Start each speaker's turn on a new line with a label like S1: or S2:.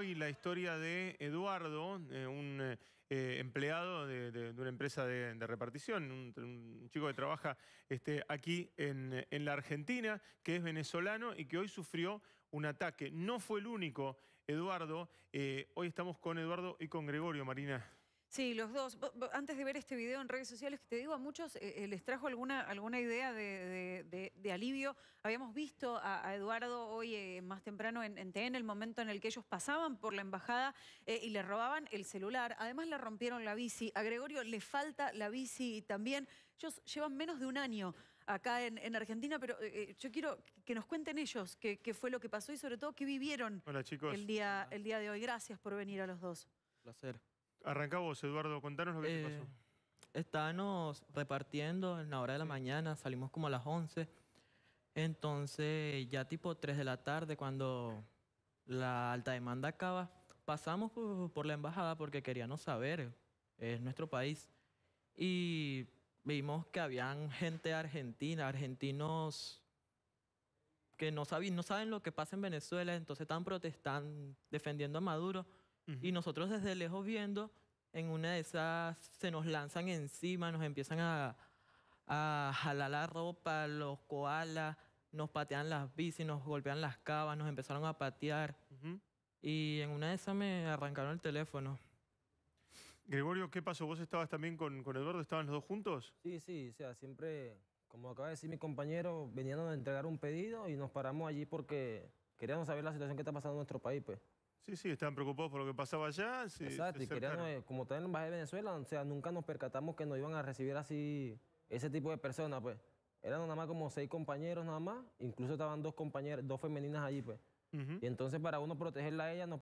S1: Hoy la historia de Eduardo, eh, un eh, eh, empleado de, una empresa de, repartición, un, chico que trabaja este, aquí en, la Argentina, que es venezolano y que hoy sufrió un ataque. No fue el único, Eduardo. hoy estamos con Eduardo y con Gregorio Marina.
S2: Sí, los dos. Antes de ver este video en redes sociales, que te digo, a muchos eh, eh, les trajo alguna, alguna idea de, alivio. Habíamos visto a, Eduardo hoy eh, más temprano en, TN, el momento en el que ellos pasaban por la embajada y le robaban el celular. Además le rompieron la bici. A Gregorio le falta la bici también. Ellos llevan menos de un año acá en, Argentina, pero yo quiero que nos cuenten ellos qué, fue lo que pasó y sobre todo qué vivieron El, día, el día de hoy. Gracias por venir a los dos.
S1: Placer. Arrancamos, Eduardo, contanos lo que eh, pasó.
S3: Estábamos repartiendo en la hora de la mañana, salimos como a las 11. Entonces, ya tipo 3 de la tarde, cuando la alta demanda acaba, pasamos por, la embajada porque queríamos saber, es nuestro país. Y vimos que habían gente argentina, argentinos que no saben, no saben lo que pasa en Venezuela, entonces están protestando, defendiendo a Maduro. Y nosotros desde lejos viendo, en una de esas se nos lanzan encima, nos empiezan a, a jalar la ropa, los koalas, nos patean las bicis, nos golpean las cabas, nos empezaron a patear. Y en una de esas me arrancaron el teléfono.
S1: Gregorio, ¿qué pasó? ¿Vos estabas también con,
S4: con Eduardo? ¿Estaban los dos juntos? Sí, sí, o sea, siempre, como acaba de decir mi compañero, venían a entregar un pedido y nos paramos allí porque queríamos saber la situación que está pasando en nuestro país, pues.
S1: Sí, sí, estaban preocupados por lo que pasaba allá. Exacto, y queríamos, eh,
S4: como está en la Embajada de Venezuela, o sea, nunca nos percatamos que nos iban a recibir así ese tipo de personas, pues. Eran nada más como seis compañeros nada más, incluso estaban dos compañeras, dos femeninas allí, pues. Y entonces para uno protegerla a ella nos